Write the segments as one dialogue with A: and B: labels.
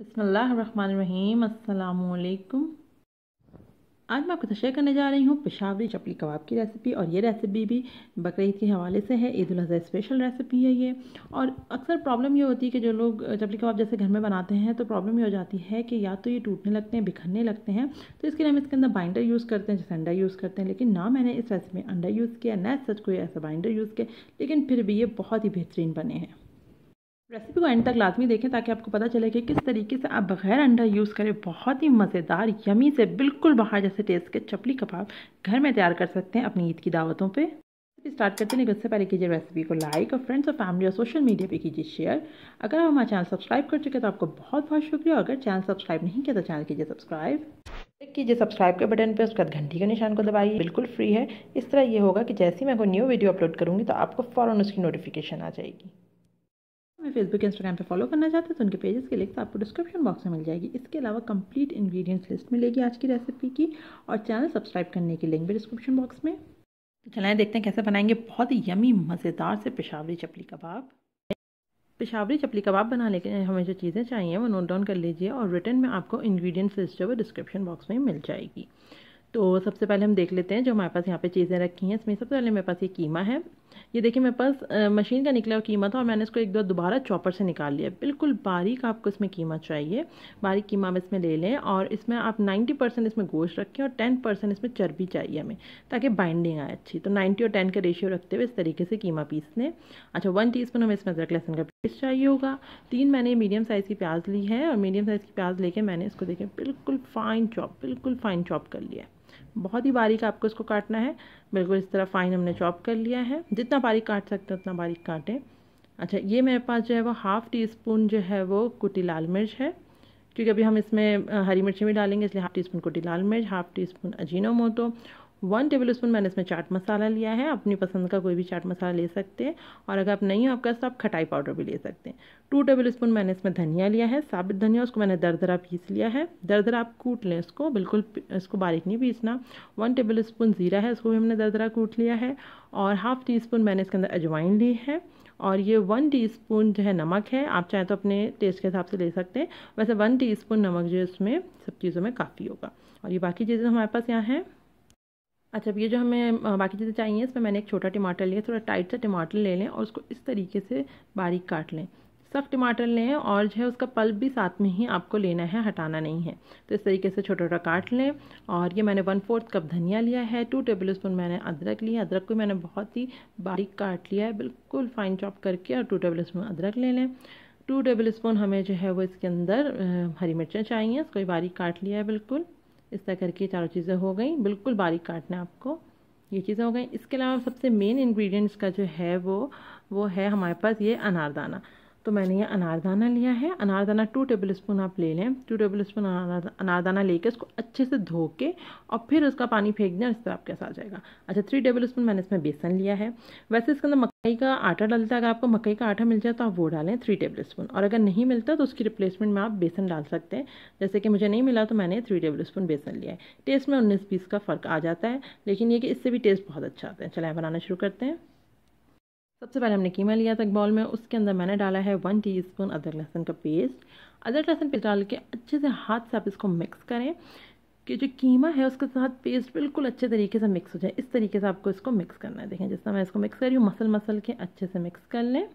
A: बसमीम अलकुम आज मैं आपको तशेयर करने जा रही हूँ पेशावरी चपली कबाब की रेसिपी और ये रेसिपी भी बकरीद के हवाले से है ईद अजी स्पेशल रेसिपी है ये और अक्सर प्रॉब्लम ये होती है कि जो लोग चपली कबाब जैसे घर में बनाते हैं तो प्रॉब्लम ये हो जाती है कि या तो ये टूटने लगते हैं बिखरने लगते हैं तो इसके लिए हम इसके अंदर बाइंडर यूज़ करते हैं जैसे अंडा यूज़ करते हैं लेकिन ना मैंने इस रेसिपी में अंडा यूज़ किया ना सच कोई ऐसा बाइंडर यूज़ किया लेकिन फिर भी ये बहुत ही बेहतरीन बने हैं रेसिपी को एंड तक लाजमी देखें ताकि आपको पता चले कि किस तरीके से आप बग़ैर अंडा यूज़ करें बहुत ही मज़ेदार यमी से बिल्कुल बाहर जैसे टेस्ट के चपली कबाब घर में तैयार कर सकते हैं अपनी ईद की दावतों पे स्टार्ट करते हैं लेकिन उससे पहले कीजिए रेसिपी को लाइक और फ्रेंड्स और फैमिली और सोशल मीडिया पे कीजिए शेयर अगर आप हमारा चैनल सब्सक्राइब कर चुके हैं तो आपको बहुत बहुत शुक्रिया अगर चैनल सब्सक्राइब नहीं किया तो चैनल कीजिए सब्सक्राइब क्लिक कीजिए सब्सक्राइब के बटन पे उसके बाद घंटी के निशान को दबाइए बिल्कुल फ्री है इस तरह ये होगा कि जैसे ही मैं कोई न्यू वीडियो अपलोड करूँगी तो आपको फ़ौरन उसकी नोटिफिकेशन आ जाएगी भी फेसबुक इंस्टाग्राम पे फॉलो करना चाहते हैं तो उनके पेजेस की लिंक तो आपको डिस्क्रिप्शन बॉक्स में मिल जाएगी इसके अलावा कंप्लीट इंग्रेडिएंट्स लिस्ट मिलेगी आज की रेसिपी की और चैनल सब्सक्राइब करने की लिंक भी डिस्क्रिप्शन बॉक्स में तो चलाएँ देखते हैं कैसे बनाएंगे बहुत ही यमी मज़ेदार से पेशावरी चपली कबाब पेशावरी चपली कबाब बनाने के लिए हमें जो चीज़ें चाहिए वो नोट डाउन कर लीजिए और रिटर्न में आपको इंग्रेडिएंट्स लिस्ट जो है डिस्क्रिप्शन बॉक्स में मिल जाएगी तो सबसे पहले हम देख लेते हैं जो हमारे पास यहाँ पे चीज़ें रखी हैं इसमें सबसे पहले मेरे पास ये कीमा है ये देखिए मेरे पास मशीन का निकला हुआ कीमा था और मैंने इसको एक दो दोबारा चॉपर से निकाल लिया बिल्कुल बारीक आपको इसमें कीमा चाहिए बारीक कीमा आप इसमें ले लें और इसमें आप नाइन्टी परसेंट इसमें गोश्त रखें और टेन परसेंट इसमें चर्बी चाहिए हमें ताकि बाइंडिंग आए अच्छी तो नाइन्टी और टेन का रेशियो रखते हुए इस तरीके से कीमा पीस लें अच्छा वन टी हमें इसमें अदरक लहसन का पेस्ट चाहिए होगा तीन मैंने मीडियम साइज़ की प्याज ली है और मीडियम साइज़ की प्याज लेके मैंने इसको देखें बिल्कुल फाइन चॉप बिल्कुल फाइन चॉप कर लिया है बहुत ही बारीक आपको इसको काटना है बिल्कुल इस तरह फाइन हमने चॉप कर लिया है जितना बारीक काट सकते हैं उतना बारीक काटें अच्छा ये मेरे पास जो है वो हाफ़ टी स्पून जो है वो कुटी लाल मिर्च है क्योंकि अभी हम इसमें हरी मिर्ची भी डालेंगे इसलिए हाफ़ टी स्पून कुटी लाल मिर्च half teaspoon Ajinomoto one tablespoon मैंने इसमें चाट मसाला लिया है अपनी पसंद का कोई भी चाट मसाला ले सकते हैं और अगर आप नहीं हो आपका तो आप खटाई पाउडर भी ले सकते हैं टू टेबल स्पून मैंने इसमें धनिया लिया है साबित धनिया उसको मैंने दरदरा पीस लिया है दरदरा आप कूट लें इसको बिल्कुल इसको बारीक नहीं पीसना वन टेबल स्पून ज़ीरा है उसको भी हमने दरदरा कूट लिया है और हाफ टी स्पून मैंने इसके अंदर अजवाइन ली है और ये वन टी स्पून जो है नमक है आप चाहें तो अपने टेस्ट के हिसाब से ले सकते हैं वैसे वन टी स्पून नमक जो है इसमें सब चीज़ों में काफ़ी होगा और ये बाकी चीज़ें हमारे पास यहाँ हैं अच्छा ये जो हमें बाकी चीज़ें चाहिए इसमें मैंने एक छोटा टमाटर लिया थोड़ा टाइट सा टमाटर ले लें और उसको इस तरीके से बारीक काट लें सब टमाटर लें और जो है उसका पल्प भी साथ में ही आपको लेना है हटाना नहीं है तो इस तरीके से छोटा छोटा काट लें और ये मैंने वन फोर्थ कप धनिया लिया है टू टेबल स्पून मैंने अदरक लिया अदरक को मैंने बहुत ही बारीक काट लिया है बिल्कुल फाइन चॉप करके और टू टेबल स्पून अदरक ले लें टू टेबल स्पून हमें जो है वो इसके अंदर हरी मिर्चें चाहिए इसको बारीक काट लिया है बिल्कुल इस तरह करके चारों चीज़ें हो गई बिल्कुल बारीक काटना है आपको ये चीज़ें हो गई इसके अलावा सबसे मेन इंग्रेडिएंट्स का जो है वो वो है हमारे पास ये अनारदाना तो मैंने ये अनारदाना लिया है अनारदाना टू टेबल स्पून आप ले लें टू टेबल स्पून अनारदाना लेके इसको अच्छे से धो के और फिर उसका पानी फेंक दें इस तरह आपके साथ आ जाएगा अच्छा थ्री टेबल स्पून मैंने इसमें बेसन लिया है वैसे इसके अंदर मकई का आटा डालता है अगर आपको मकई का आटा मिल जाए तो आप वो डालें थ्री टेबल स्पून और अगर नहीं मिलता तो उसकी रिप्लेसमेंट में आप बेसन डाल सकते हैं जैसे कि मुझे नहीं मिला तो मैंने थ्री टेबल स्पून बेसन लिया है टेस्ट में उन्नीस बीस का फ़र्क आ जाता है लेकिन ये कि इससे भी टेस्ट बहुत अच्छा आता है चले बनाना शुरू करते हैं सबसे पहले हमने कीमा लिया था एक बॉल में उसके अंदर मैंने डाला है वन टीस्पून अदरक लहसुन का पेस्ट अदरक लहसुन पेस्ट डाल के अच्छे से हाथ से आप इसको मिक्स करें कि जो कीमा है उसके साथ पेस्ट बिल्कुल अच्छे तरीके से मिक्स हो जाए इस तरीके से आपको इसको मिक्स करना है देखें जिस तरह मैं इसको मिक्स कर रही हूँ मसल मसल के अच्छे से मिक्स कर लें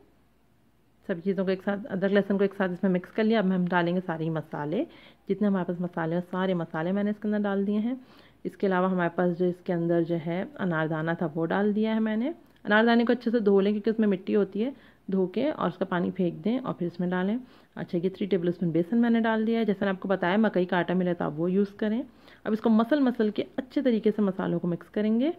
A: सभी चीज़ों को एक साथ अदरक लहसुन को एक साथ इसमें मिक्स कर लिया अब हम डालेंगे सारे मसाले जितने हमारे पास मसाले हैं सारे मसाले मैंने इसके अंदर डाल दिए हैं इसके अलावा हमारे पास जो इसके अंदर जो है अनारदाना था वो डाल दिया है मैंने अनारदाने को अच्छे से धो लें क्योंकि उसमें मिट्टी होती है धो के और उसका पानी फेंक दें और फिर इसमें डालें अच्छा ये थ्री टेबल स्पून बेसन मैंने डाल दिया है जैसे मैंने आपको बताया मकई का आटा मिला तो आप वो यूज़ करें अब इसको मसल मसल के अच्छे तरीके से मसालों को मिक्स करेंगे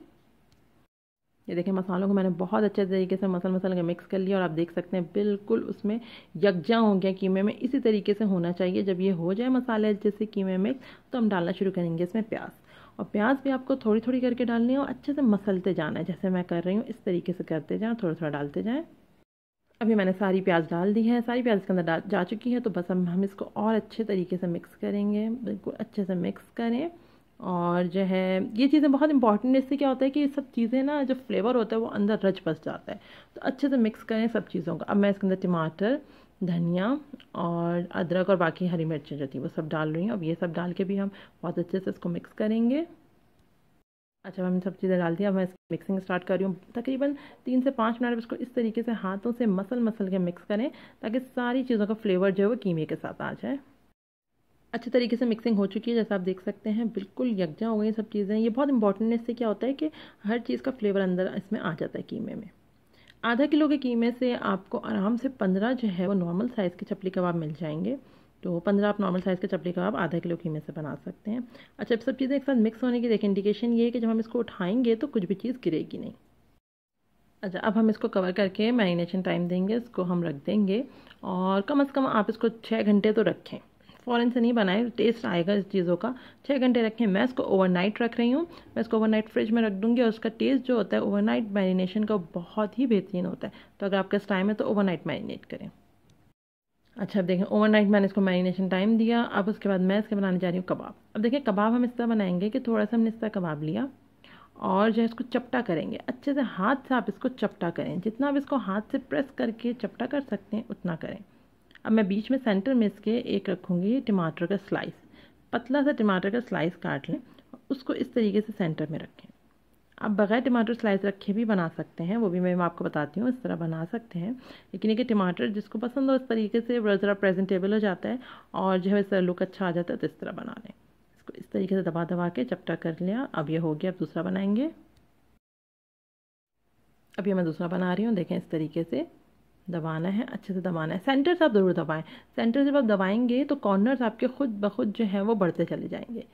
A: ये देखें मसालों को मैंने बहुत अच्छे तरीके से मसल मसल के मिक्स कर लिया और आप देख सकते हैं बिल्कुल उसमें यकजा हो गया कीमे में इसी तरीके से होना चाहिए जब ये हो जाए मसाले जैसे कीमे मिक्स तो हम डालना शुरू करेंगे इसमें प्याज और प्याज भी आपको थोड़ी थोड़ी करके डालनी है और अच्छे से मसलते जाना है जैसे मैं कर रही हूँ इस तरीके से करते जाएँ थोड़ा थोड़ा डालते जाएँ अभी मैंने सारी प्याज डाल दी है सारी प्याज के अंदर डाल जा चुकी है तो बस अब हम इसको और अच्छे तरीके से मिक्स करेंगे बिल्कुल अच्छे से मिक्स करें और जो है ये चीज़ें बहुत इंपॉर्टेंट इससे क्या होता है कि ये सब चीज़ें ना जो फ्लेवर होता है वो अंदर रच बस जाता है तो अच्छे से मिक्स करें सब चीज़ों का अब मैं इसके अंदर टमाटर धनिया और अदरक और बाकी हरी मिर्चें जो थी वो सब डाल रही हूँ अब ये सब डाल के भी हम बहुत अच्छे से इसको मिक्स करेंगे अच्छा मैंने सब चीज़ें डाल दी अब मैं इसकी मिक्सिंग स्टार्ट कर रही हूँ तकरीबन तीन से पाँच मिनट इसको इस तरीके से हाथों से मसल मसल के मिक्स करें ताकि सारी चीज़ों का फ्लेवर जो है वो कीमे के साथ आ जाए अच्छे तरीके से मिक्सिंग हो चुकी है जैसा आप देख सकते हैं बिल्कुल यकजा हो गई सब चीज़ें ये बहुत इंपॉर्टेंट इससे क्या होता है कि हर चीज़ का फ्लेवर अंदर इसमें आ जाता है कीमे में आधा किलो के कीमे से आपको आराम से पंद्रह जो है वो नॉर्मल साइज़ के चपली कबाब मिल जाएंगे तो पंद्रह आप नॉर्मल साइज़ के चपली कबाब आधा किलो कीमे से बना सकते हैं अच्छा अब सब चीज़ें एक साथ मिक्स होने की देखें इंडिकेशन ये है कि जब हम इसको उठाएंगे तो कुछ भी चीज़ गिरेगी नहीं अच्छा अब हम इसको कवर करके मैरिनेशन टाइम देंगे इसको हम रख देंगे और कम अज़ कम आप इसको छः घंटे तो रखें फ़ौरन से नहीं बनाए टेस्ट आएगा इस चीज़ों का छः घंटे रखें मैं इसको ओवरनाइट रख रही हूँ मैं इसको ओवरनाइट फ्रिज में रख दूँगी और उसका टेस्ट जो होता है ओवरनाइट मैरिनेशन का बहुत ही बेहतरीन होता है तो अगर आपके टाइम है तो ओवरनाइट मैरिनेट करें अच्छा अब देखें ओवरनाइट मैंने इसको मैरिनेशन टाइम दिया अब उसके बाद मैं इसके बनाने जा रही हूँ कबाब अब देखें कबाब हम इस तरह बनाएंगे कि थोड़ा सा हमने इस तरह कबाब लिया और जो है इसको चपटा करेंगे अच्छे से हाथ से आप इसको चपटा करें जितना आप इसको हाथ से प्रेस करके चपटा कर सकते हैं उतना करें अब मैं बीच में सेंटर में इसके एक रखूँगी टमाटर का स्लाइस पतला सा टमाटर का स्लाइस काट लें उसको इस तरीके से सेंटर में रखें आप बग़ैर टमाटर स्लाइस रखे भी बना सकते हैं वो भी मैं आपको बताती हूँ इस तरह बना सकते हैं लेकिन ये टमाटर जिसको पसंद हो इस तरीके से ज़रा प्रेजेंटेबल हो जाता है और जो है इस लुक अच्छा आ जाता है तो इस तरह बना लें इसको इस तरीके से दबा दबा के चपटा कर लिया अब ये हो गया अब दूसरा बनाएंगे अब मैं दूसरा बना रही हूँ देखें इस तरीके से दबाना है अच्छे से दबाना है सेंटर से आप ज़रूर दबाएं सेंटर जब आप दबाएंगे तो कॉर्नर्स आपके खुद ब खुद जो है वो बढ़ते चले जाएंगे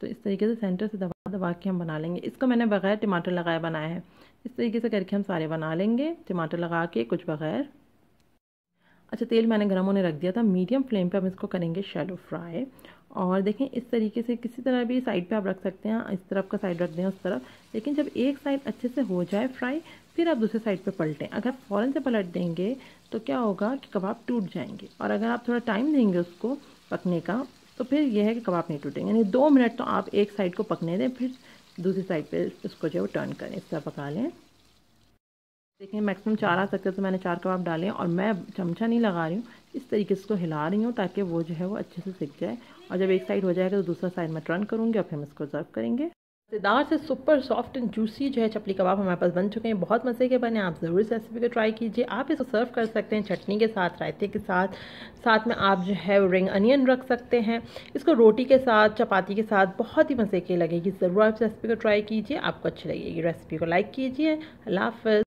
A: तो इस तरीके से सेंटर से दबा दबा के हम बना लेंगे इसको मैंने बगैर टमाटर लगाए बनाया है इस तरीके से करके हम सारे बना लेंगे टमाटर लगा के कुछ बगैर अच्छा तेल मैंने गर्म होने रख दिया था मीडियम फ्लेम पर हम इसको करेंगे शैलो फ्राई और देखें इस तरीके से किसी तरह भी साइड पे आप रख सकते हैं इस तरफ का साइड रख दें उस तरफ लेकिन जब एक साइड अच्छे से हो जाए फ्राई फिर आप दूसरे साइड पे पलटें अगर फ़ौरन से पलट देंगे तो क्या होगा कि कबाब टूट जाएंगे और अगर आप थोड़ा टाइम देंगे उसको पकने का तो फिर यह है कि कबाब नहीं टूटेंगे यानी दो मिनट तो आप एक साइड को पकने दें फिर दूसरी साइड पर उसको जो है टर्न करें इस तरह पका लें देखें मैक्सिमम चार आ सकते हैं तो मैंने चार कबाब डाले हैं और मैं चमचा नहीं लगा रही हूँ इस तरीके से इसको तो हिला रही हूँ ताकि वो जो है वो अच्छे से सीख जाए और जब एक साइड हो जाएगा तो दूसरा साइड मैं टर्न करूँगी और फिर हम इसको सर्व करेंगे मज़ेदार से सुपर सॉफ्ट एंड जूसी जो है चपली कबाब हमारे पास बन चुके हैं बहुत मज़े के बने आप ज़रूर इस रेसिपी को ट्राई कीजिए आप इसको सर्व कर सकते हैं चटनी के साथ रायते के साथ साथ में आप जो है रिंग अनियन रख सकते हैं इसको रोटी के साथ चपाती के साथ बहुत ही मज़े के लगेगी ज़रूर आप इस रेसिपी को ट्राई कीजिए आपको अच्छी लगेगी रेसिपी को लाइक कीजिए अल्लाह